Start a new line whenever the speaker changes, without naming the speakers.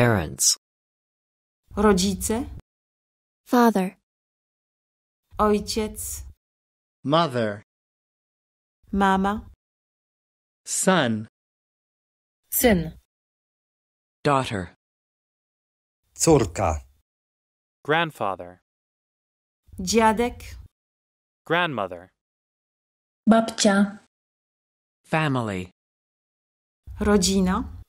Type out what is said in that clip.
Parents. Rodzice. Father. Ojciec. Mother. Mama. Son. Syn. Daughter. Córka. Grandfather. Dziadek. Grandmother. Babcia. Family. Rodzina.